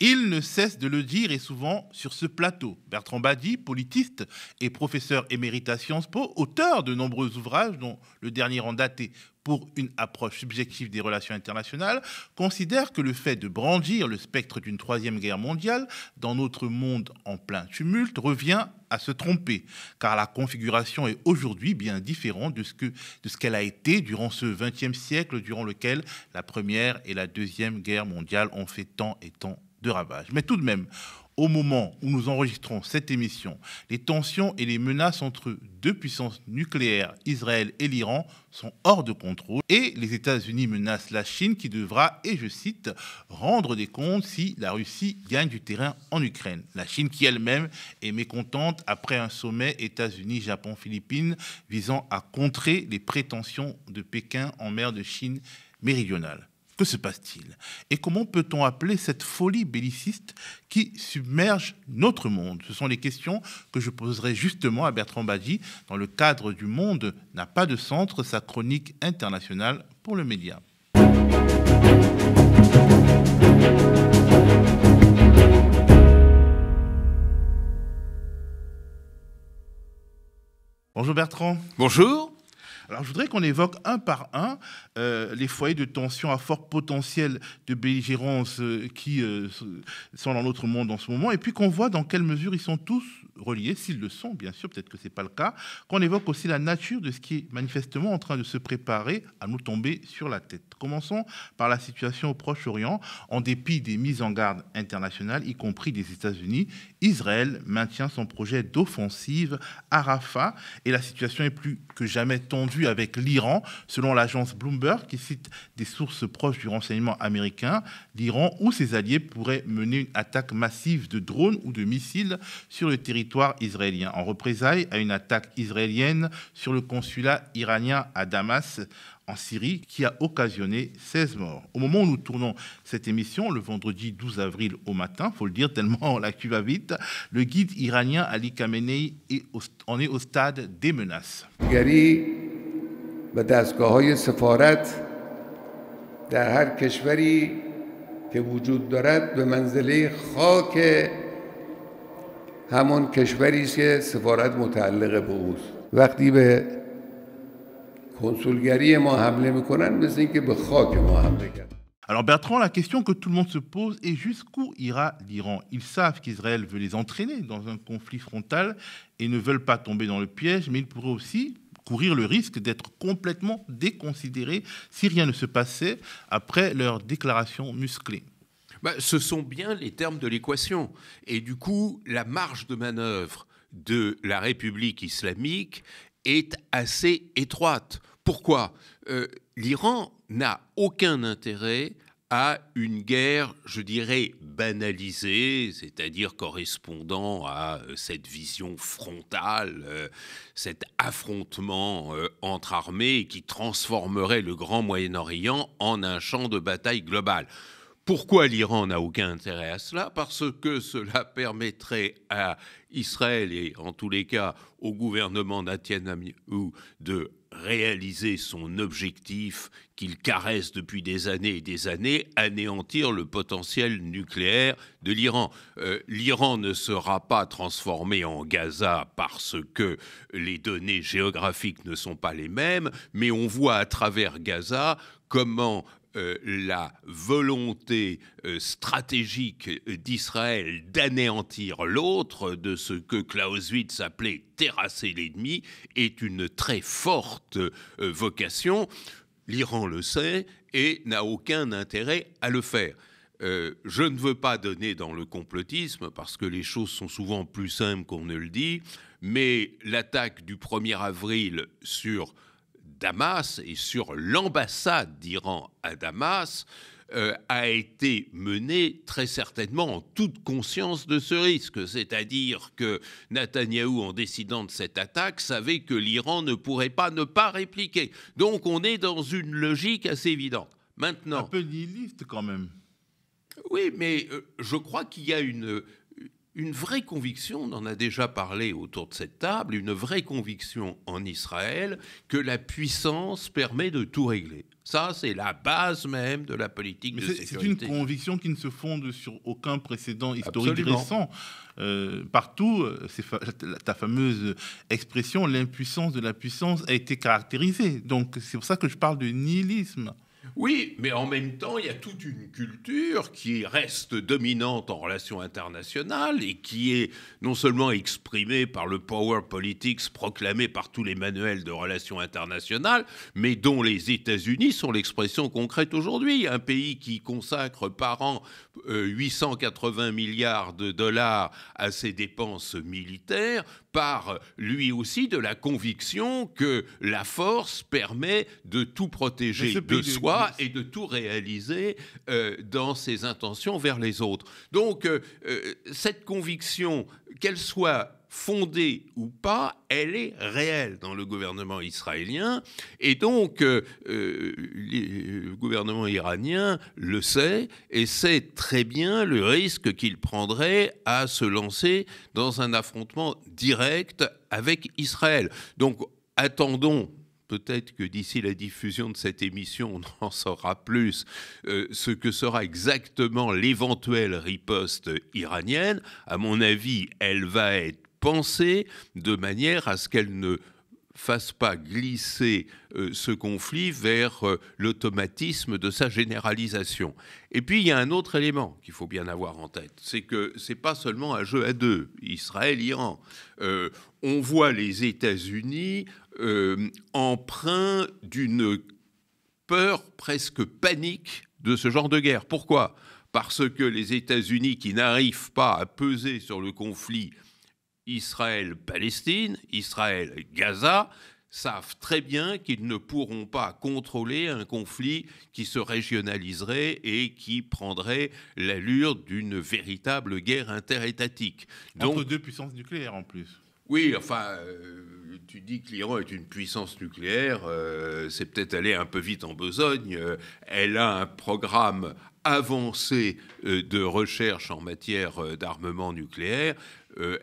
Il ne cesse de le dire et souvent sur ce plateau. Bertrand Badi, politiste et professeur émérite à Sciences Po, auteur de nombreux ouvrages, dont le dernier en daté pour une approche subjective des relations internationales, considère que le fait de brandir le spectre d'une troisième guerre mondiale dans notre monde en plein tumulte revient à se tromper, car la configuration est aujourd'hui bien différente de ce de ce qu'elle a été durant ce XXe siècle, durant lequel la première et la deuxième guerre mondiale ont fait tant et tant de Mais tout de même, au moment où nous enregistrons cette émission, les tensions et les menaces entre deux puissances nucléaires, Israël et l'Iran, sont hors de contrôle et les États-Unis menacent la Chine qui devra, et je cite, rendre des comptes si la Russie gagne du terrain en Ukraine. La Chine qui elle-même est mécontente après un sommet États-Unis-Japon-Philippines visant à contrer les prétentions de Pékin en mer de Chine méridionale. Que se passe-t-il Et comment peut-on appeler cette folie belliciste qui submerge notre monde Ce sont les questions que je poserai justement à Bertrand Badi, dans le cadre du Monde n'a pas de centre, sa chronique internationale pour le média. Bonjour Bertrand. Bonjour. Alors je voudrais qu'on évoque un par un euh, les foyers de tension à fort potentiel de belligérance euh, qui euh, sont dans notre monde en ce moment, et puis qu'on voit dans quelle mesure ils sont tous reliés, s'ils le sont, bien sûr, peut-être que ce n'est pas le cas, qu'on évoque aussi la nature de ce qui est manifestement en train de se préparer à nous tomber sur la tête. Commençons par la situation au Proche-Orient. En dépit des mises en garde internationales, y compris des États-Unis, Israël maintient son projet d'offensive à Rafah et la situation est plus que jamais tendue avec l'Iran, selon l'agence Bloomberg qui cite des sources proches du renseignement américain l'Iran ou ses alliés pourraient mener une attaque massive de drones ou de missiles sur le territoire israélien, en représailles à une attaque israélienne sur le consulat iranien à Damas en Syrie qui a occasionné 16 morts. Au moment où nous tournons cette émission, le vendredi 12 avril au matin, faut le dire tellement la va vite, le guide iranien Ali Khamenei est en est au stade des menaces. Alors Bertrand, la question que tout le monde se pose est jusqu'où ira l'Iran Ils savent qu'Israël veut les entraîner dans un conflit frontal et ne veulent pas tomber dans le piège, mais ils pourraient aussi courir le risque d'être complètement déconsidérés si rien ne se passait après leur déclaration musclée. Bah, ce sont bien les termes de l'équation. Et du coup, la marge de manœuvre de la République islamique est assez étroite. Pourquoi euh, L'Iran n'a aucun intérêt à une guerre, je dirais, banalisée, c'est-à-dire correspondant à euh, cette vision frontale, euh, cet affrontement euh, entre armées qui transformerait le Grand Moyen-Orient en un champ de bataille global. Pourquoi l'Iran n'a aucun intérêt à cela Parce que cela permettrait à Israël et en tous les cas au gouvernement ou de réaliser son objectif qu'il caresse depuis des années et des années, anéantir le potentiel nucléaire de l'Iran. Euh, L'Iran ne sera pas transformé en Gaza parce que les données géographiques ne sont pas les mêmes, mais on voit à travers Gaza comment euh, la volonté euh, stratégique d'Israël d'anéantir l'autre, de ce que Clausewitz appelait terrasser l'ennemi, est une très forte euh, vocation. L'Iran le sait et n'a aucun intérêt à le faire. je ne veux pas donner dans le complotisme, parce que les choses sont souvent plus simples qu'on ne le dit, mais l'attaque du 1er avril sur Damas et sur l'ambassade d'Iran à Damas euh, a été menée très certainement en toute conscience de ce risque, c'est-à-dire que Netanyahou, en décidant de cette attaque, savait que l'Iran ne pourrait pas ne pas répliquer. Donc on est dans une logique assez évidente. Maintenant, un peu nihiliste quand même. Oui, mais euh, je crois qu'il y a une une vraie conviction, on en a déjà parlé autour de cette table, une vraie conviction en Israël que la puissance permet de tout régler. Ça, c'est la base même de la politique de sécurité. C'est une conviction qui ne se fonde sur aucun précédent historique récent. Euh, partout, euh, ta fameuse expression, l'impuissance de la puissance, a été caractérisée. Donc, c'est pour ça que je parle de nihilisme. Oui, mais en même temps, il y a toute une culture qui reste dominante en relations internationales et qui est non seulement exprimée par le power politics proclamé par tous les manuels de relations internationales, mais dont les États-Unis sont l'expression concrète aujourd'hui. Un pays qui consacre par an 880 euh, milliards de dollars à ses dépenses militaires par lui aussi de la conviction que la force permet de tout protéger de soi et de tout réaliser euh, dans ses intentions vers les autres. Donc euh, euh, cette conviction, qu'elle soit fondée ou pas, elle est réelle dans le gouvernement israélien. Et donc, euh, euh, euh, le gouvernement iranien le sait et sait très bien le risque qu'il prendrait à se lancer dans un affrontement direct avec Israël. Donc, attendons peut-être que d'ici la diffusion de cette émission, on en saura plus ce que sera exactement l'éventuelle riposte iranienne. À mon avis, elle va être penser de manière à ce qu'elle ne fasse pas glisser euh, ce conflit vers euh, l'automatisme de sa généralisation. Et puis il y a un autre élément qu'il faut bien avoir en tête, c'est que ce n'est pas seulement un jeu à deux, Israël-Iran. Euh, on voit les États-Unis empreints d'une peur presque panique de ce genre de guerre. Pourquoi Parce que les États-Unis qui n'arrivent pas à peser sur le conflit Israël-Palestine, Israël-Gaza, savent très bien qu'ils ne pourront pas contrôler un conflit qui se régionaliserait et qui prendrait l'allure d'une véritable guerre interétatique. Entre deux puissances nucléaires en plus. Oui, enfin, euh, tu dis que l'Iran est une puissance nucléaire, euh, c'est peut-être aller un peu vite en besogne. Euh, elle a un programme avancé de recherche en matière d'armement nucléaire.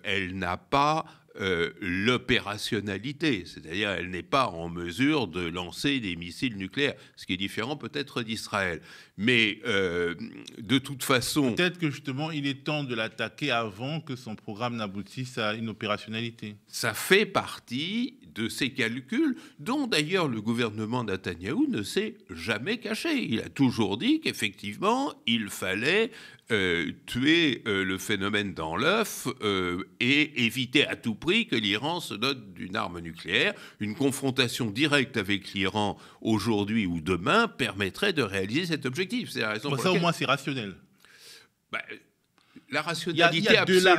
elle n'a pas euh, l'opérationnalité, c'est-à-dire elle n'est pas en mesure de lancer des missiles nucléaires, ce qui est différent peut-être d'Israël. Mais euh, de toute façon... Peut-être que justement il est temps de l'attaquer avant que son programme n'aboutisse à une opérationnalité. Ça fait partie de ces calculs, dont d'ailleurs le gouvernement Netanyahou ne s'est jamais caché. Il a toujours dit qu'effectivement, il fallait euh, tuer euh, le phénomène dans l'œuf euh, et éviter à tout prix que l'Iran se dote d'une arme nucléaire. Une confrontation directe avec l'Iran aujourd'hui ou demain permettrait de réaliser cet objectif. C'est la raison pour ça au moins c'est rationnel. Bah, la rationalité absolue. La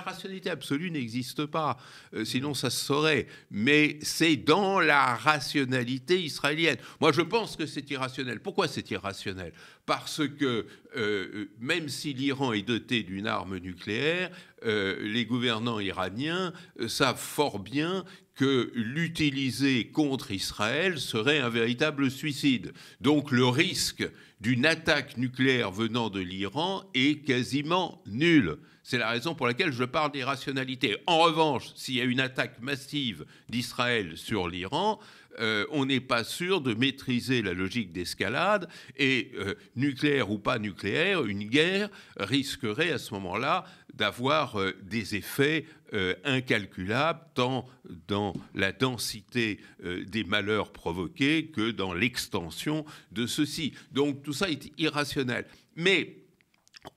rationalité, absolue n'existe pas, euh, sinon ça se saurait. Mais c'est dans la rationalité israélienne. Moi, je pense que c'est irrationnel. Pourquoi c'est irrationnel Parce que euh, euh, même si l'Iran est doté d'une arme nucléaire, euh, les gouvernants iraniens euh, savent fort bien que l'utiliser contre Israël serait un véritable suicide. Donc le risque d'une attaque nucléaire venant de l'Iran est quasiment nul. C'est la raison pour laquelle je parle des rationalités. En revanche, s'il y a une attaque massive d'Israël sur l'Iran, euh, on n'est pas sûr de maîtriser la logique d'escalade et nucléaire ou pas nucléaire, une guerre risquerait à ce moment-là d'avoir euh, des effets euh, incalculables tant dans la densité euh, des malheurs provoqués que dans l'extension de ceux-ci. Donc tout ça est irrationnel. Mais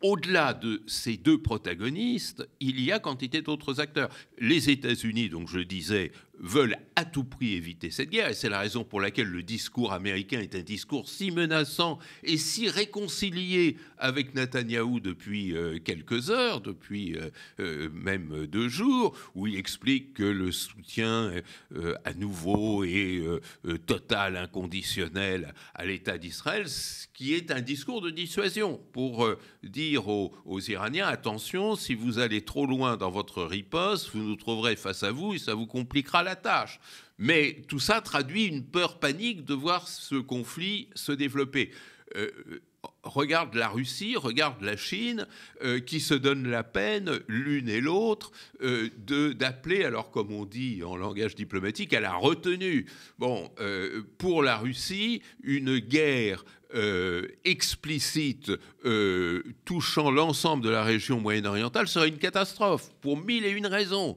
au-delà de ces deux protagonistes, il y a quantité d'autres acteurs. Les États-Unis, donc je disais, veulent à tout prix éviter cette guerre, et c'est la raison pour laquelle le discours américain est un discours si menaçant et si réconcilié avec Netanyahou depuis euh, quelques heures, depuis euh, euh, même deux jours, où il explique que le soutien à nouveau est total, inconditionnel à l'État d'Israël, ce qui est un discours de dissuasion pour dire aux, aux Iraniens, attention, si vous allez trop loin dans votre riposte, vous nous trouverez face à vous et ça vous compliquera la tâche. Mais tout ça traduit une peur panique de voir ce conflit se développer. Euh, regarde la Russie, regarde la Chine, euh, qui se donnent la peine, l'une et l'autre, euh, d'appeler, alors comme on dit en langage diplomatique, à la retenue. Bon, euh, pour la Russie, une guerre explicite touchant l'ensemble de la région moyen-orientale serait une catastrophe pour mille et une raisons.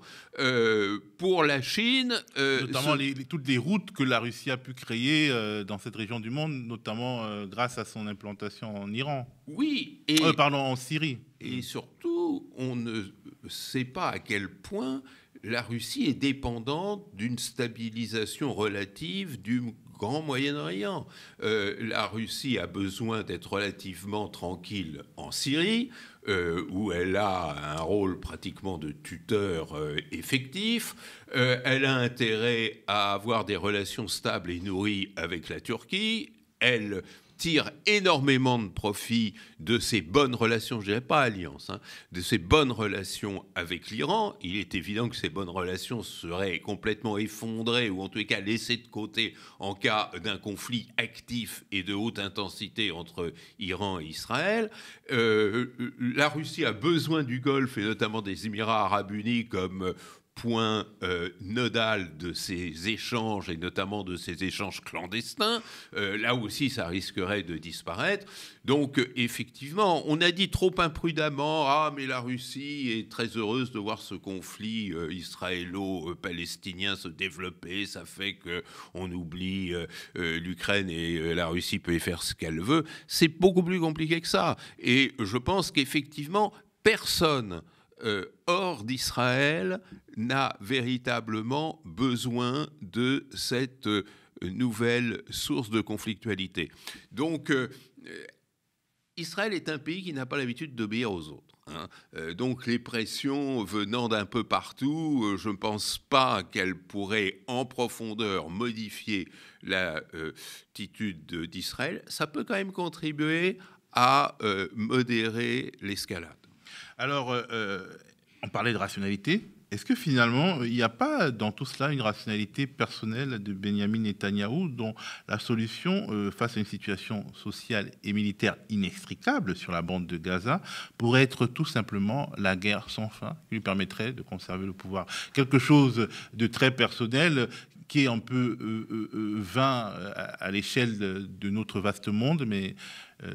pour la Chine, notamment toutes les routes que la Russie a pu créer dans cette région du monde, notamment grâce à son implantation en Iran. Oui. Et euh, en Syrie. Et surtout, on ne sait pas à quel point la Russie est dépendante d'une stabilisation relative du grand Moyen-Orient. Euh, la Russie a besoin d'être relativement tranquille en Syrie, euh, où elle a un rôle pratiquement de tuteur effectif. elle a intérêt à avoir des relations stables et nourries avec la Turquie. Elle tire énormément de profit de ces bonnes relations, je dirais pas alliance, hein, de ces bonnes relations avec l'Iran. Il est évident que ces bonnes relations seraient complètement effondrées ou en tout cas laissées de côté en cas d'un conflit actif et de haute intensité entre Iran et Israël. Euh, la Russie a besoin du Golfe et notamment des Émirats arabes unis comme point euh, nodal de ces échanges, et notamment de ces échanges clandestins. Euh, là aussi, ça risquerait de disparaître. Donc, effectivement, on a dit trop imprudemment, ah, mais la Russie est très heureuse de voir ce conflit euh, israélo-palestinien se développer, ça fait qu'on oublie l'Ukraine et la Russie peut y faire ce qu'elle veut. C'est beaucoup plus compliqué que ça. Et je pense qu'effectivement, personne euh, hors d'Israël n'a véritablement besoin de cette euh, nouvelle source de conflictualité. Donc, euh, Israël est un pays qui n'a pas l'habitude d'obéir aux autres. Hein. donc les pressions venant d'un peu partout, je ne pense pas qu'elles pourraient en profondeur modifier l'attitude d'Israël. Ça peut quand même contribuer à modérer l'escalade. Alors, euh, euh, on parlait de rationalité. Est-ce que finalement, euh, il n'y a pas dans tout cela une rationalité personnelle de Benjamin Netanyahu dont la solution face à une situation sociale et militaire inextricable sur la bande de Gaza pourrait être tout simplement la guerre sans fin qui lui permettrait de conserver le pouvoir Quelque chose de très personnel qui est un peu vain à, l'échelle de, notre vaste monde, mais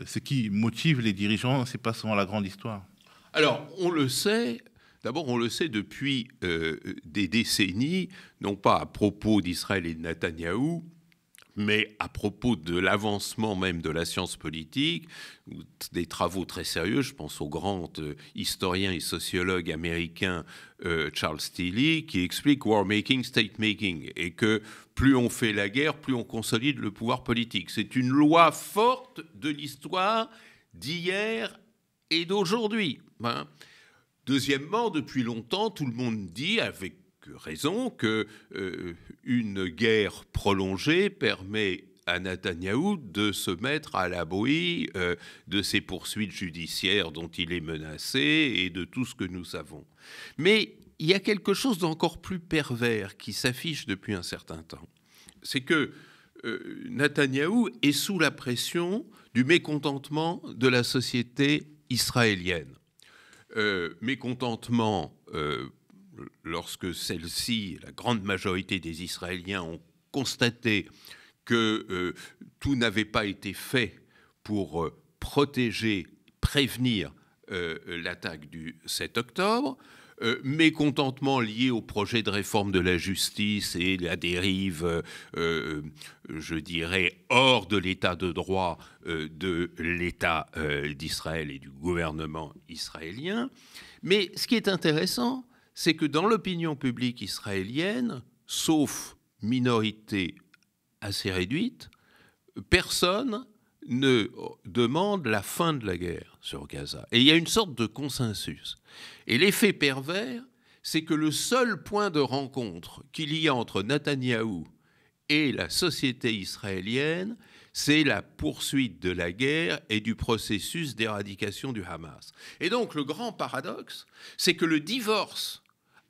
ce qui motive les dirigeants, c'est pas souvent la grande histoire. Alors, on le sait, D'abord, on le sait depuis euh, des décennies, non pas à propos d'Israël et de Netanyahou, mais à propos de l'avancement même de la science politique, des travaux très sérieux, je pense au grand euh, historien et sociologue américain euh, Charles Tilly, qui explique war making, state making, et que plus on fait la guerre, plus on consolide le pouvoir politique. C'est une loi forte de l'histoire d'hier et d'aujourd'hui. Hein. Deuxièmement, depuis longtemps, tout le monde dit, avec raison, que euh, une guerre prolongée permet à Netanyahou de se mettre à l'abri euh, de ses poursuites judiciaires dont il est menacé et de tout ce que nous savons. Mais il y a quelque chose d'encore plus pervers qui s'affiche depuis un certain temps. C'est que euh, Netanyahu Netanyahou est sous la pression du mécontentement de la société israélienne. Euh, mécontentement euh, lorsque celle-ci, la grande majorité des Israéliens, ont constaté que euh, tout n'avait pas été fait pour protéger, prévenir l'attaque du 7 octobre. Euh, mécontentement lié au projet de réforme de la justice et la dérive, euh, euh, je dirais, hors de l'état de droit de l'État d'Israël et du gouvernement israélien. Mais ce qui est intéressant, c'est que dans l'opinion publique israélienne, sauf minorité assez réduite, personne ne euh, demande la fin de la guerre sur Gaza. Et il y a une sorte de consensus. Et l'effet pervers, c'est que le seul point de rencontre qu'il y a entre Netanyahou et la société israélienne, c'est la poursuite de la guerre et du processus d'éradication du Hamas. Et donc le grand paradoxe, c'est que le divorce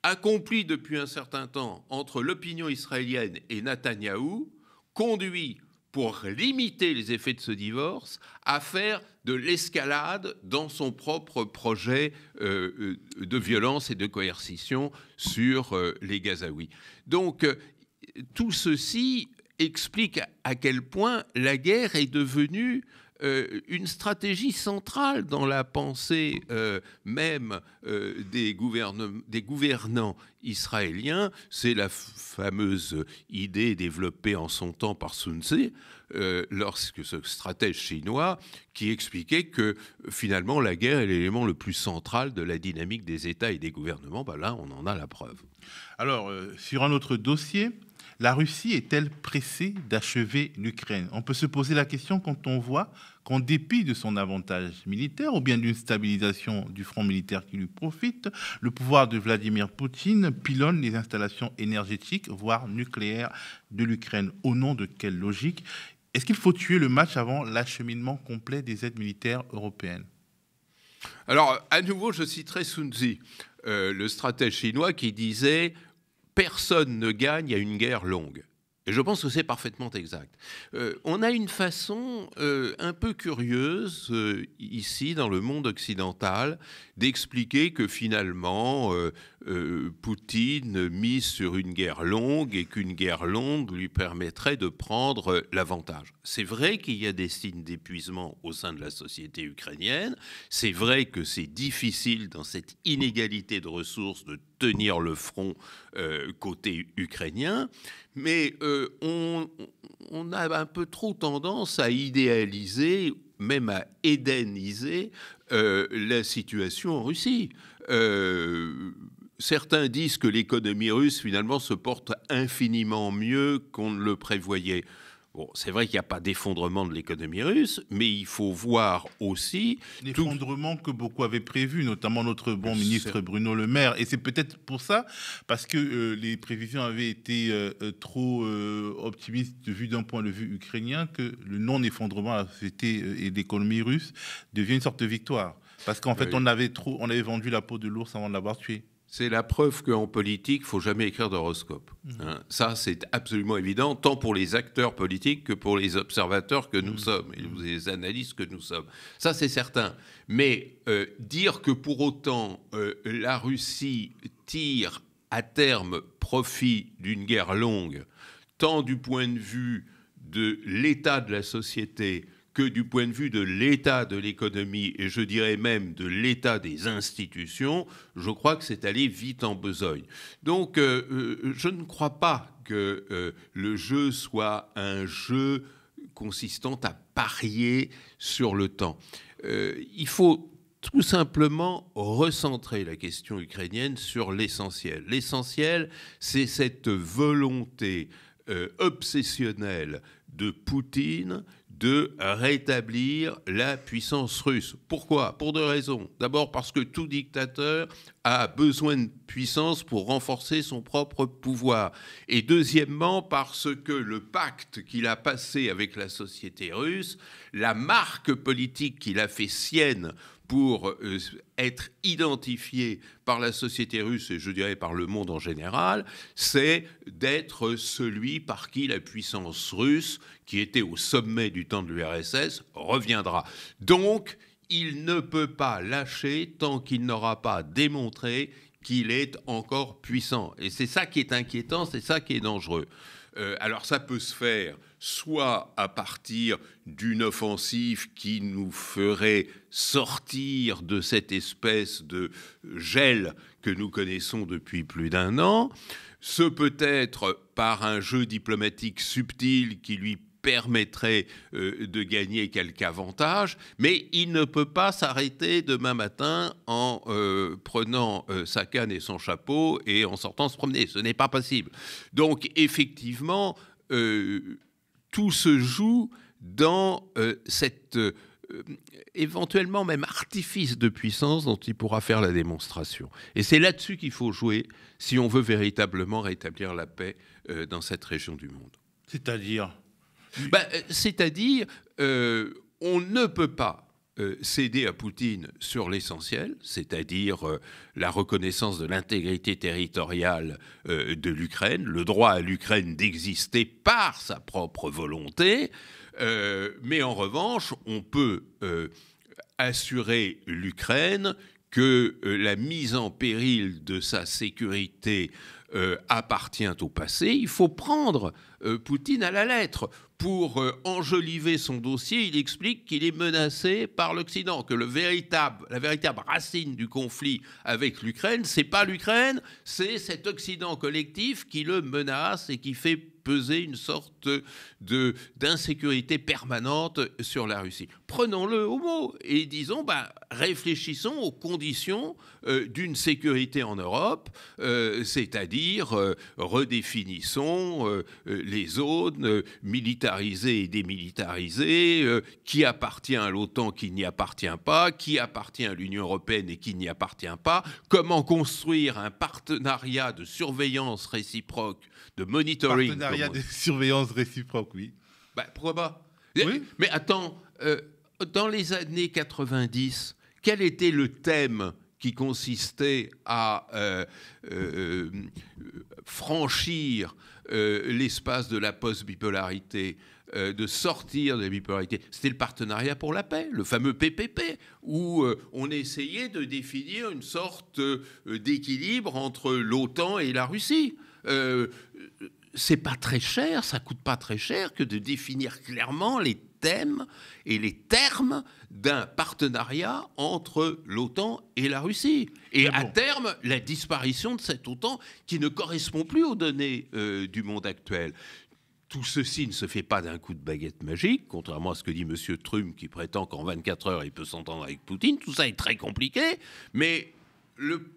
accompli depuis un certain temps entre l'opinion israélienne et Netanyahou conduit pour limiter les effets de ce divorce, à faire de l'escalade dans son propre projet euh, euh, de violence et de coercition sur euh, les Gazaouis. Donc, tout ceci explique à quel point la guerre est devenue euh, une stratégie centrale dans la pensée euh, même euh, des, gouvernants israéliens. C'est la fameuse idée développée en son temps par Sun Tzu, lorsque ce stratège chinois qui expliquait que finalement la guerre est l'élément le plus central de la dynamique des États et des gouvernements. Bah là, on en a la preuve. Alors, sur un autre dossier, la Russie est-elle pressée d'achever l'Ukraine On peut se poser la question quand on voit qu'en dépit de son avantage militaire ou bien d'une stabilisation du front militaire qui lui profite, le pouvoir de Vladimir Poutine pilonne les installations énergétiques, voire nucléaires, de l'Ukraine. Au nom de quelle logique Est-ce qu'il faut tuer le match avant l'acheminement complet des aides militaires européennes alors, à nouveau, je citerai Sun euh, le stratège chinois, qui disait personne ne gagne à une guerre longue. Et je pense que c'est parfaitement exact. Euh, on a une façon euh, un peu curieuse, euh, ici, dans le monde occidental, d'expliquer que finalement, euh, Poutine mise sur une guerre longue et qu'une guerre longue lui permettrait de prendre l'avantage. C'est vrai qu'il y a des signes d'épuisement au sein de la société ukrainienne, c'est vrai que c'est difficile dans cette inégalité de ressources de tenir le front euh, côté ukrainien, mais euh, on, a un peu trop tendance à idéaliser même à édéniser la situation en Russie. Certains disent que l'économie russe, finalement, se porte infiniment mieux qu'on ne le prévoyait. Bon, c'est vrai qu'il n'y a pas d'effondrement de l'économie russe, mais il faut voir aussi... L'effondrement que beaucoup avaient prévu, notamment notre bon ministre Bruno Le Maire. Et c'est peut-être pour ça, parce que euh, les prévisions avaient été euh, euh, trop optimistes vu d'un point de vue ukrainien, que le non-effondrement de et l'économie russe devient une sorte de victoire. Parce qu'en fait, on, avait trop, on avait vendu la peau de l'ours avant de l'avoir tué. C'est la preuve qu'en politique, il faut jamais écrire d'horoscope. Mmh. Hein. Ça, c'est absolument évident, tant pour les acteurs politiques que pour les observateurs que nous mmh. sommes et mmh. les analystes que nous sommes. Ça, c'est certain. Mais euh, dire que pour autant euh, la Russie tire à terme profit d'une guerre longue, tant du point de vue de l'état de la société que du point de vue de l'état de l'économie et je dirais même de l'état des institutions, je crois que c'est aller vite en besogne. Donc euh, euh, je ne crois pas que euh, le jeu soit un jeu consistant à parier sur le temps. il faut tout simplement recentrer la question ukrainienne sur l'essentiel. L'essentiel, c'est cette volonté obsessionnelle de Poutine de rétablir la puissance russe. Pourquoi Pour deux raisons. D'abord parce que tout dictateur a besoin de puissance pour renforcer son propre pouvoir. Et deuxièmement parce que le pacte qu'il a passé avec la société russe, la marque politique qu'il a fait sienne pour euh, être identifié par la société russe et je dirais par le monde en général, c'est d'être celui par qui la puissance russe, qui était au sommet du temps de l'URSS, reviendra. Donc, il ne peut pas lâcher tant qu'il n'aura pas démontré qu'il est encore puissant. Et c'est ça qui est inquiétant, c'est ça qui est dangereux. Euh, alors ça peut se faire soit à partir d'une offensive qui nous ferait sortir de cette espèce de gel que nous connaissons depuis plus d'un an, ce peut être par un jeu diplomatique subtil qui lui permettrait euh, de gagner quelque avantage, mais il ne peut pas s'arrêter demain matin en euh, prenant euh, sa canne et son chapeau et en sortant se promener. Ce n'est pas possible. Donc effectivement, tout se joue dans cette éventuellement même artifice de puissance dont il pourra faire la démonstration. Et c'est là-dessus qu'il faut jouer si on veut véritablement rétablir la paix dans cette région du monde. C'est-à-dire bah, euh, c'est-à-dire, euh, on ne peut pas euh, céder à Poutine sur l'essentiel, c'est-à-dire la reconnaissance de l'intégrité territoriale de l'Ukraine, le droit à l'Ukraine d'exister par sa propre volonté, mais en revanche, on peut assurer l'Ukraine que la mise en péril de sa sécurité appartient au passé. Il faut prendre Poutine à la lettre pour euh, enjoliver son dossier, il explique qu'il est menacé par l'Occident, que la véritable racine du conflit avec l'Ukraine, c'est pas l'Ukraine, c'est cet Occident collectif qui le menace et qui fait peser une sorte de d'insécurité permanente sur la Russie. Prenons-le au mot et disons, bah, réfléchissons aux conditions euh, d'une sécurité en Europe, euh, c'est-à-dire euh, redéfinissons les zones militarisées et démilitarisées, qui appartient à l'OTAN, qui n'y appartient pas, qui appartient à l'Union européenne et qui n'y appartient pas, comment construire un partenariat de surveillance réciproque, de monitoring y a des surveillances réciproques, oui. Bah, pourquoi pas Mais attends, euh, dans les années 90, quel était le thème qui consistait à euh, euh, franchir l'espace de la post-bipolarité de sortir de la bipolarité. C'était le partenariat pour la paix, le fameux PPP, où on essayait de définir une sorte d'équilibre entre l'OTAN et la Russie c'est pas très cher, ça coûte pas très cher que de définir clairement les thèmes et les termes d'un partenariat entre l'OTAN et la Russie. Et à terme, la disparition de cet OTAN qui ne correspond plus aux données euh, du monde actuel. Tout ceci ne se fait pas d'un coup de baguette magique, contrairement à ce que dit M. Trum qui prétend qu'en 24 heures, il peut s'entendre avec Poutine. Tout ça est très compliqué, mais le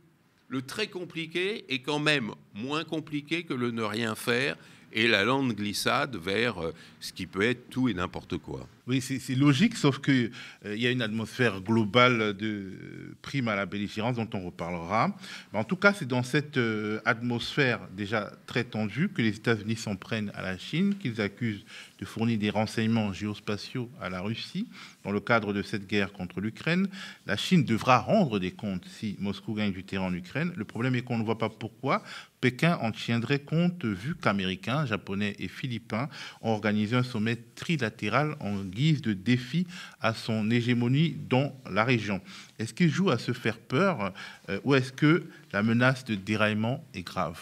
le très compliqué est quand même moins compliqué que le ne rien faire et la lente glissade vers euh, ce qui peut être tout et n'importe quoi. Oui, c'est logique, sauf qu'il euh, il y a une atmosphère globale de euh, prime à la belligérance dont on reparlera. Mais en tout cas, c'est dans cette euh, atmosphère déjà très tendue que les États-Unis s'en prennent à la Chine, qu'ils accusent de fournir des renseignements géospatiaux à la Russie dans le cadre de cette guerre contre l'Ukraine. La Chine devra rendre des comptes si Moscou gagne du terrain en Ukraine. Le problème est qu'on ne voit pas pourquoi Pékin en tiendrait compte vu qu'Américains, Japonais et Philippins ont organisé un sommet trilatéral en guise de défi à son hégémonie dans la région Est-ce qu'il joue à se faire peur euh, ou est-ce que la menace de déraillement est grave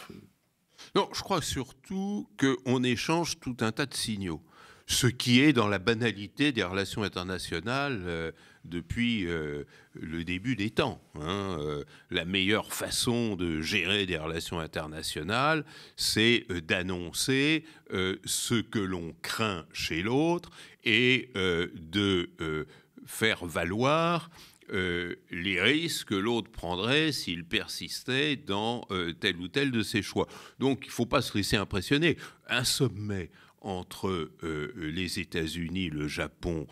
Non, je crois surtout qu'on échange tout un tas de signaux ce qui est dans la banalité des relations internationales euh, depuis euh, le début des temps. Hein. Euh, la meilleure façon de gérer des relations internationales, c'est d'annoncer ce que l'on craint chez l'autre et de faire valoir les risques que l'autre prendrait s'il persistait dans tel ou tel de ses choix. Donc il ne faut pas se laisser impressionner. Un sommet entre euh, les États-Unis, le Japon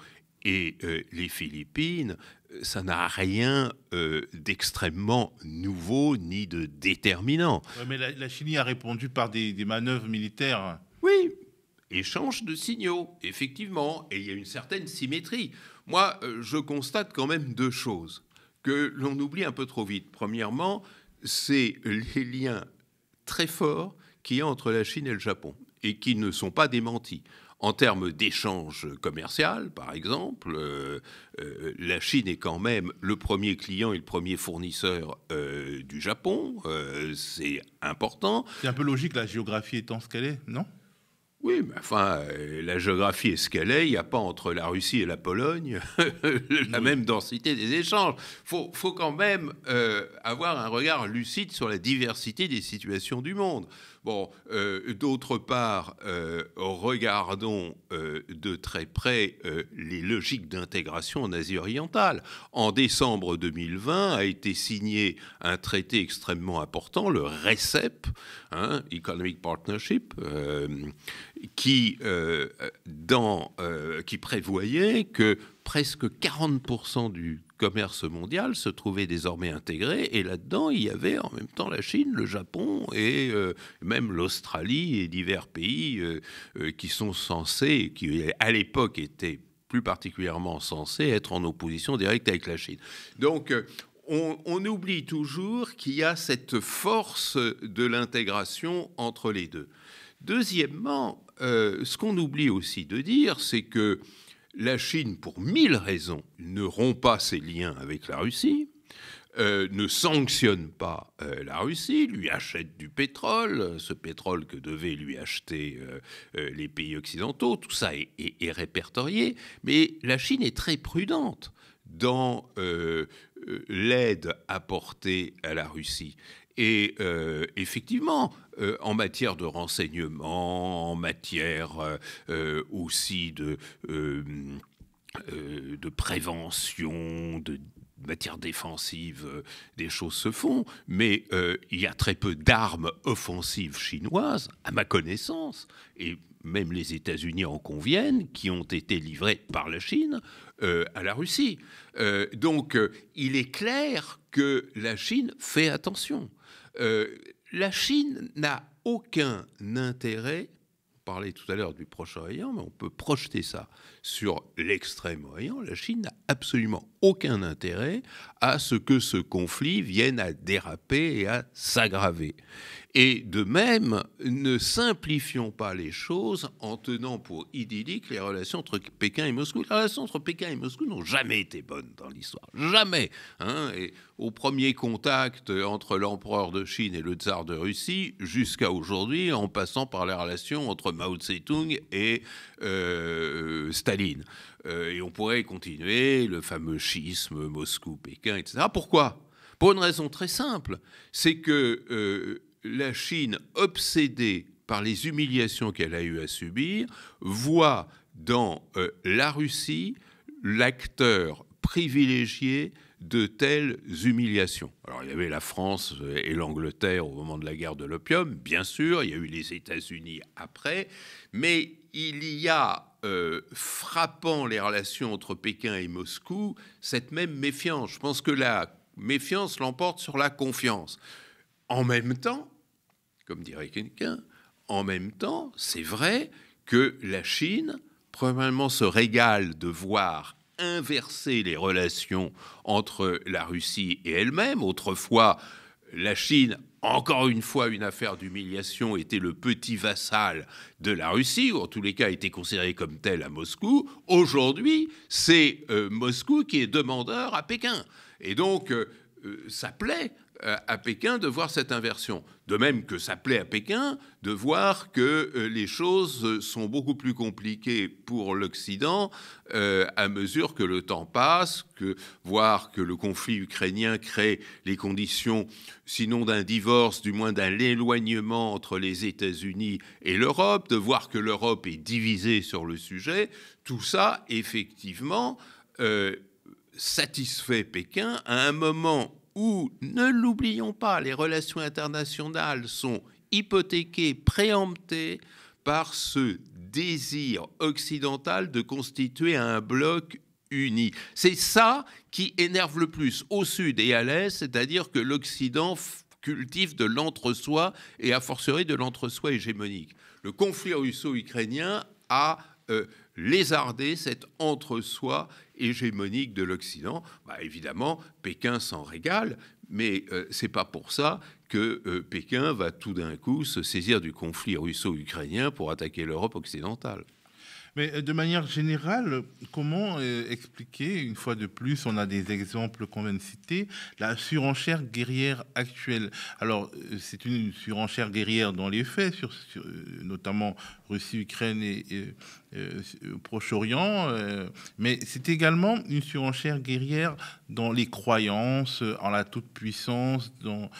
et euh, les Philippines, ça n'a rien euh, d'extrêmement nouveau ni de déterminant. mais la, Chine a répondu par des, des manœuvres militaires. Oui, échange de signaux, effectivement, et il y a une certaine symétrie. Moi, je constate quand même deux choses que l'on oublie un peu trop vite. Premièrement, c'est les liens très forts qu'il y a entre la Chine et le Japon et qui ne sont pas démentis. En termes d'échanges commerciaux, par exemple, euh, euh, la Chine est quand même le premier client et le premier fournisseur euh, du Japon. c'est important. C'est un peu logique, la géographie étant ce qu'elle est, non oui, mais enfin, la géographie est ce qu'elle est. Il n'y a pas entre la Russie et la Pologne la même densité des échanges. Il faut, quand même avoir un regard lucide sur la diversité des situations du monde. Euh, d'autre part, euh, regardons euh, de très près les logiques d'intégration en Asie orientale. En décembre 2020 a été signé un traité extrêmement important, le RECEP, hein, Economic Partnership, qui, qui prévoyait que presque 40% du commerce mondial se trouvait désormais intégré, et là-dedans, il y avait en même temps la Chine, le Japon et euh, même l'Australie et divers pays euh, euh, qui sont censés, qui à l'époque étaient plus particulièrement censés être en opposition directe avec la Chine. Donc, on, on oublie toujours qu'il y a cette force de l'intégration entre les deux. Deuxièmement, ce qu'on oublie aussi de dire, c'est que la Chine, pour mille raisons, ne rompt pas ses liens avec la Russie, euh, ne sanctionne pas euh, la Russie, lui achète du pétrole, ce pétrole que devaient lui acheter euh, les pays occidentaux, tout ça est, répertorié, mais la Chine est très prudente dans l'aide apportée à la Russie. Et euh, effectivement, euh, en matière de renseignement, en matière euh, aussi de, de prévention, de matière défensive, des choses se font, mais il y a très peu d'armes offensives chinoises, à ma connaissance. Et même les États-Unis en conviennent, qui ont été livrés par la Chine euh, à la Russie. Euh, donc euh, il est clair que la Chine fait attention. la Chine n'a aucun intérêt, on parlait tout à l'heure du Proche-Orient, mais on peut projeter ça sur l'extrême-orient. La Chine n'a absolument aucun intérêt à ce que ce conflit vienne à déraper et à s'aggraver. Et de même, ne simplifions pas les choses en tenant pour idyllique les relations entre Pékin et Moscou. Les relations entre Pékin et Moscou n'ont jamais été bonnes dans l'histoire. Jamais. Hein. et au premier contact entre l'empereur de Chine et le tsar de Russie, jusqu'à aujourd'hui, en passant par les relations entre Mao Tse-tung et euh, Staline. Euh, et on pourrait continuer le fameux schisme Moscou-Pékin, etc. Pourquoi Pour une raison très simple, c'est que euh, la Chine, obsédée par les humiliations qu'elle a eu à subir, voit dans euh, la Russie l'acteur privilégié de telles humiliations. Alors il y avait la France euh, et l'Angleterre au moment de la guerre de l'opium, bien sûr, il y a eu les États-Unis après, mais il y a, euh, frappant les relations entre Pékin et Moscou, cette même méfiance. Je pense que la méfiance l'emporte sur la confiance. En même temps, comme dirait quelqu'un, en même temps, c'est vrai que la Chine, probablement, se régale de voir inverser les relations entre la Russie et elle-même. Autrefois, la Chine, encore une fois, une affaire d'humiliation, était le petit vassal de la Russie, ou en tous les cas était considéré comme tel à Moscou. Aujourd'hui, c'est euh, Moscou qui est demandeur à Pékin. Et donc, euh, euh, ça plaît euh, à Pékin de voir cette inversion. De même que ça plaît à Pékin de voir que euh, les choses euh, sont beaucoup plus compliquées pour l'Occident à mesure que le temps passe, que voir que le conflit ukrainien crée les conditions, sinon d'un divorce, du moins d'un éloignement entre les États-Unis et l'Europe, de voir que l'Europe est divisée sur le sujet, tout ça, effectivement, satisfait Pékin à un moment ne l'oublions pas, les relations internationales sont hypothéquées, préemptées par ce désir occidental de constituer un bloc uni. C'est ça qui énerve le plus au sud et à l'est, c'est-à-dire que l'Occident cultive de l'entre-soi et a fortiori de l'entre-soi hégémonique. Le conflit russo-ukrainien a euh, lézardé cet entre-soi hégémonique de l'Occident, bah, évidemment, Pékin s'en régale, mais euh, c'est pas pour ça que euh, Pékin va tout d'un coup se saisir du conflit russo-ukrainien pour attaquer l'Europe occidentale. Mais euh, de manière générale, comment expliquer, une fois de plus, on a des exemples qu'on vient de citer, la surenchère guerrière actuelle Alors, c'est une surenchère guerrière dans les faits, sur, notamment Russie, Ukraine et, euh, au Proche-Orient, euh, mais c'est également une surenchère guerrière dans les croyances, euh, en la toute-puissance, dans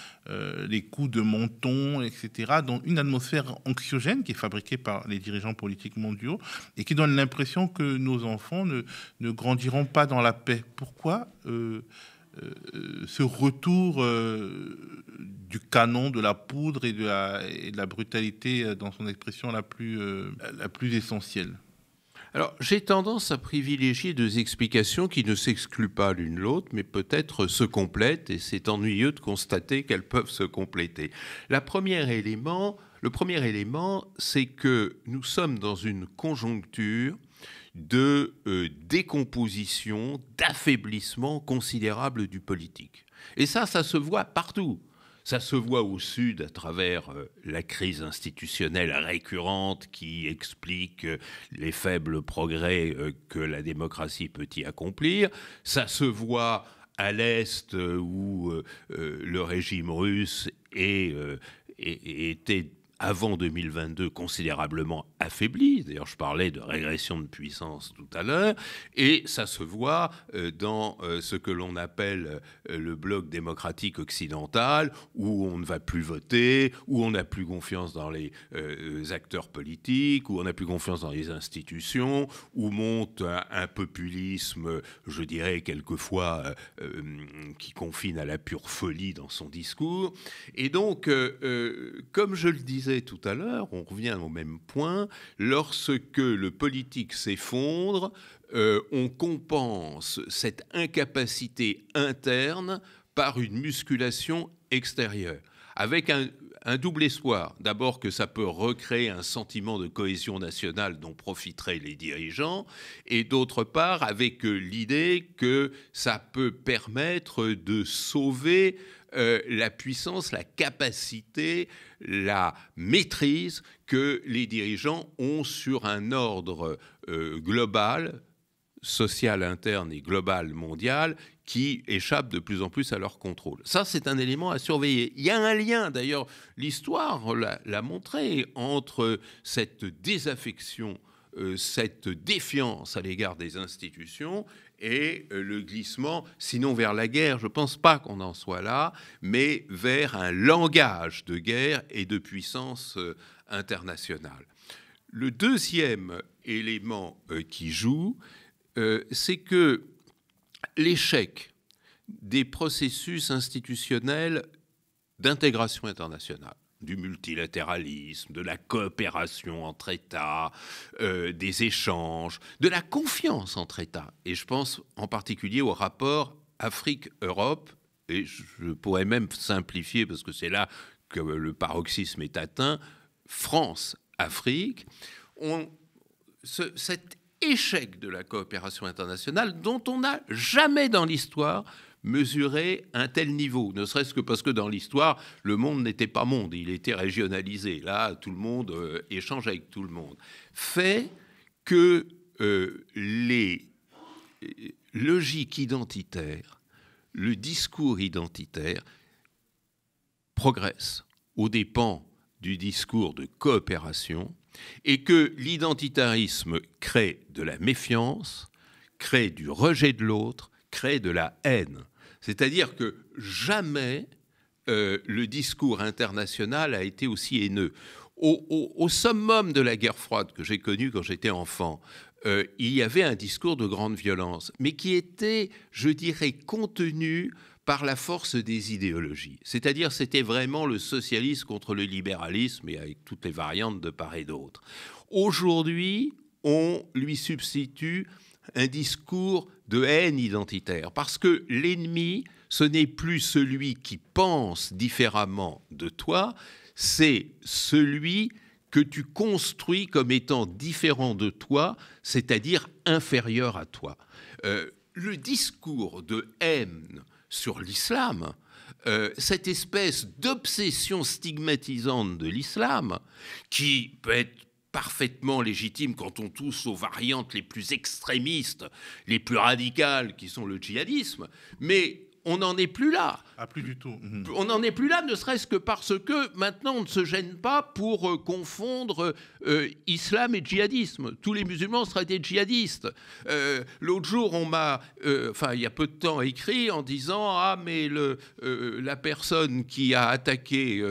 les coups de menton, etc., dans une atmosphère anxiogène qui est fabriquée par les dirigeants politiques mondiaux et qui donne l'impression que nos enfants ne, ne, grandiront pas dans la paix. Pourquoi ce retour du canon, de la poudre et de la, brutalité euh, dans son expression euh, la plus, essentielle. Alors, j'ai tendance à privilégier deux explications qui ne s'excluent pas l'une l'autre, mais peut-être se complètent, et c'est ennuyeux de constater qu'elles peuvent se compléter. La élément, le premier élément, c'est que nous sommes dans une conjoncture de euh, décomposition, d'affaiblissement considérable du politique. Et ça, ça se voit partout. Ça se voit au sud à travers euh, la crise institutionnelle récurrente qui explique euh, les faibles progrès euh, que la démocratie peut y accomplir. Ça se voit à l'est où le régime russe est, était avant 2022 considérablement affaibli. D'ailleurs, je parlais de régression de puissance tout à l'heure, et ça se voit euh, dans euh, ce que l'on appelle euh, le bloc démocratique occidental, où on ne va plus voter, où on n'a plus confiance dans les acteurs politiques, où on n'a plus confiance dans les institutions, où monte un, populisme, je dirais quelquefois, qui confine à la pure folie dans son discours. Et donc, comme je le disais, tout à l'heure, on revient au même point, lorsque le politique s'effondre, euh, on compense cette incapacité interne par une musculation extérieure, avec un double espoir. D'abord que ça peut recréer un sentiment de cohésion nationale dont profiteraient les dirigeants, et d'autre part avec l'idée que ça peut permettre de sauver euh, la puissance, la capacité, la maîtrise que les dirigeants ont sur un ordre euh, global, social interne et global mondial, qui échappe de plus en plus à leur contrôle. Ça, c'est un élément à surveiller. Il y a un lien, d'ailleurs, l'histoire l'a montré, entre cette désaffection euh, cette défiance à l'égard des institutions et euh, le glissement, sinon vers la guerre, je ne pense pas qu'on en soit là, mais vers un langage de guerre et de puissance euh, internationale. Le deuxième élément euh, qui joue, c'est que l'échec des processus institutionnels d'intégration internationale du multilatéralisme, de la coopération entre États, euh, des échanges, de la confiance entre États. Et je pense en particulier au rapport Afrique-Europe, et je pourrais même simplifier parce que c'est là que le paroxysme est atteint, France-Afrique. cet échec de la coopération internationale dont on n'a jamais dans l'histoire mesurer un tel niveau, ne serait-ce que parce que dans l'histoire, le monde n'était pas monde, il était régionalisé. Là, tout le monde euh, échange avec tout le monde. Fait que euh, les euh, logiques identitaires, le discours identitaire progresse aux dépens du discours de coopération et que l'identitarisme crée de la méfiance, crée du rejet de l'autre, crée de la haine. C'est-à-dire que jamais euh, le discours international a été aussi haineux. Au, au, summum de la guerre froide que j'ai connue quand j'étais enfant, euh, il y avait un discours de grande violence, mais qui était, je dirais, contenu par la force des idéologies. C'est-à-dire, c'était vraiment le socialisme contre le libéralisme, et avec toutes les variantes de part et d'autre. Aujourd'hui, on lui substitue un discours de haine identitaire, parce que l'ennemi, ce n'est plus celui qui pense différemment de toi, c'est celui que tu construis comme étant différent de toi, c'est-à-dire inférieur à toi. Euh, le discours de haine sur l'islam, euh, cette espèce d'obsession stigmatisante de l'islam, qui peut être parfaitement légitime quand on touche aux variantes les plus extrémistes, les plus radicales qui sont le djihadisme, mais on n'en est plus là. Ah, plus du tout. Mm-hmm. On n'en est plus là, ne serait-ce que parce que maintenant, on ne se gêne pas pour euh, confondre euh, islam et djihadisme. Tous les musulmans seraient des djihadistes. Euh, l'autre jour, on m'a, enfin, il y a peu de temps, écrit en disant Ah, mais le, la personne qui a attaqué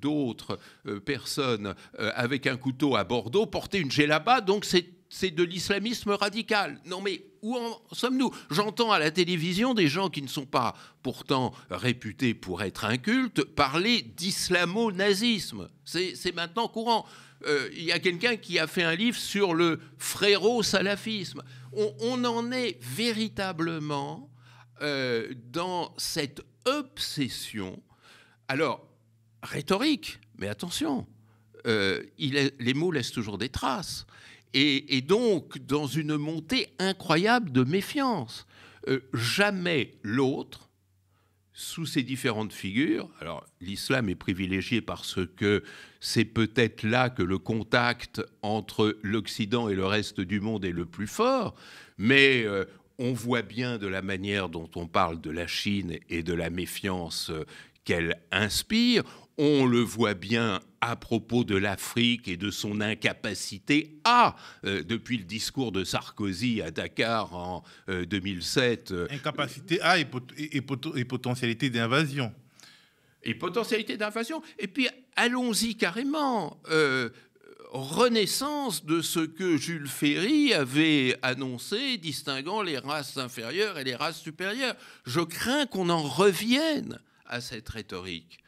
d'autres personnes avec un couteau à Bordeaux portait une djellaba, donc c'est c'est de l'islamisme radical. Non mais où en sommes-nous J'entends à la télévision des gens qui ne sont pas pourtant réputés pour être incultes parler d'islamo-nazisme. C'est maintenant courant. Euh, il y a quelqu'un qui a fait un livre sur le fréro-salafisme. On, en est véritablement euh, dans cette obsession. Alors, rhétorique, mais attention, euh, il les mots laissent toujours des traces et, donc dans une montée incroyable de méfiance. Euh, jamais l'autre, sous ces différentes figures, alors l'islam est privilégié parce que c'est peut-être là que le contact entre l'Occident et le reste du monde est le plus fort, mais euh, on voit bien de la manière dont on parle de la Chine et de la méfiance euh, qu'elle inspire, on le voit bien à propos de l'Afrique et de son incapacité à, euh, depuis le discours de Sarkozy à Dakar en 2007. Euh, euh, incapacité à et, et potentialité d'invasion. Et potentialité d'invasion. Et puis allons-y carrément renaissance de ce que Jules Ferry avait annoncé, distinguant les races inférieures et les races supérieures. Je crains qu'on en revienne à cette rhétorique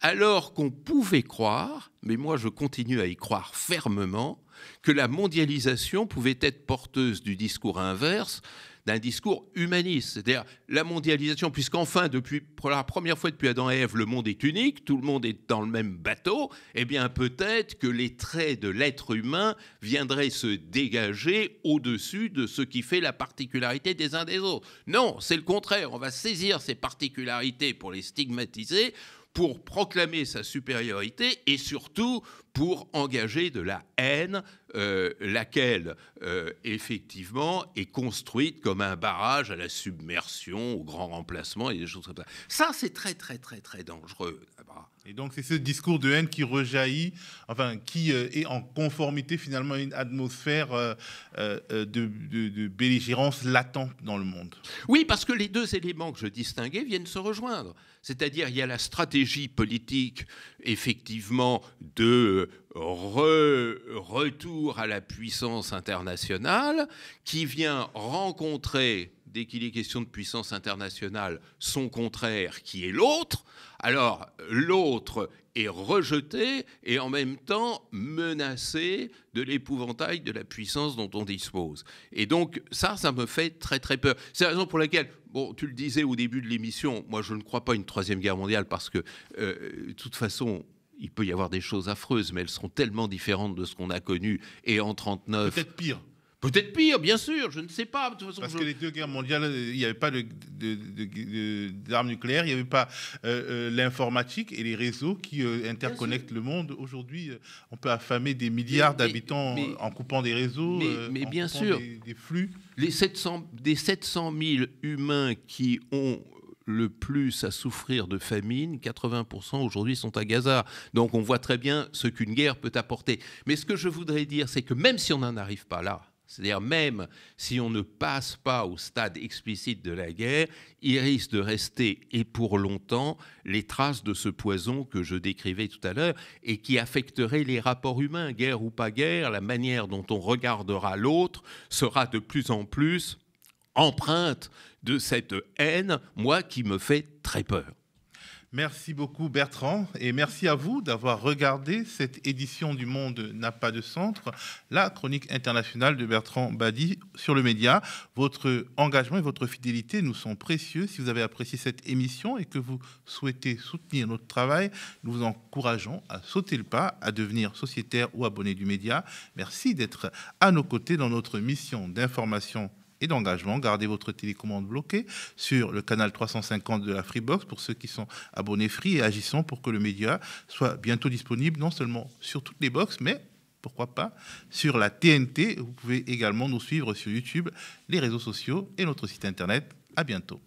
alors qu'on pouvait croire, mais moi je continue à y croire fermement, que la mondialisation pouvait être porteuse du discours inverse, d'un discours humaniste. C'est-à-dire la mondialisation, puisqu'enfin, depuis pour la première fois depuis Adam et Ève, le monde est unique, tout le monde est dans le même bateau, et eh bien peut-être que les traits de l'être humain viendraient se dégager au-dessus de ce qui fait la particularité des uns des autres. Non, c'est le contraire. On va saisir ces particularités pour les stigmatiser pour proclamer sa supériorité et surtout pour engager de la haine, euh, laquelle euh, effectivement est construite comme un barrage à la submersion, au grand remplacement et des choses comme ça. Ça, c'est très très très très dangereux. Et donc c'est ce discours de haine qui rejaillit, enfin qui euh, est en conformité finalement à une atmosphère euh, euh, de, de, belligérance latente dans le monde. Oui, parce que les deux éléments que je distinguais viennent se rejoindre. C'est-à-dire il y a la stratégie politique effectivement de retour à la puissance internationale qui vient rencontrer dès qu'il est question de puissance internationale, son contraire qui est l'autre, alors l'autre est rejeté et en même temps menacé de l'épouvantail de la puissance dont on dispose. Et donc ça, ça me fait très très peur. C'est la raison pour laquelle, bon, tu le disais au début de l'émission, moi je ne crois pas une troisième guerre mondiale parce que euh, de toute façon, il peut y avoir des choses affreuses, mais elles seront tellement différentes de ce qu'on a connu. Et en 39, peut-être pire. Peut-être pire, bien sûr, je ne sais pas. Parce que les deux guerres mondiales, il n'y avait pas d'armes nucléaires, il n'y avait pas euh, euh, l'informatique et les réseaux qui euh, interconnectent le monde. Aujourd'hui, on peut affamer des milliards d'habitants en coupant des réseaux, mais, en bien coupant sûr, des, flux. Les 700, des 700 000 humains qui ont le plus à souffrir de famine, 80% aujourd'hui sont à Gaza. Donc on voit très bien ce qu'une guerre peut apporter. Mais ce que je voudrais dire, c'est que même si on n'en arrive pas là, c'est-à-dire même si on ne passe pas au stade explicite de la guerre, il risque de rester, et pour longtemps, les traces de ce poison que je décrivais tout à l'heure et qui affecterait les rapports humains, guerre ou pas guerre, la manière dont on regardera l'autre sera de plus en plus empreinte de cette haine, moi, qui me fait très peur. Merci beaucoup Bertrand et merci à vous d'avoir regardé cette édition du Monde n'a pas de centre, la chronique internationale de Bertrand Badi sur le média. Votre engagement et votre fidélité nous sont précieux. Si vous avez apprécié cette émission et que vous souhaitez soutenir notre travail, nous vous encourageons à sauter le pas, à devenir sociétaire ou abonné du média. Merci d'être à nos côtés dans notre mission d'information et d'engagement. Gardez votre télécommande bloquée sur le canal 350 de la Freebox pour ceux qui sont abonnés Free et agissons pour que le média soit bientôt disponible non seulement sur toutes les boxes, mais pourquoi pas sur la TNT. Vous pouvez également nous suivre sur YouTube, les réseaux sociaux et notre site internet. À bientôt.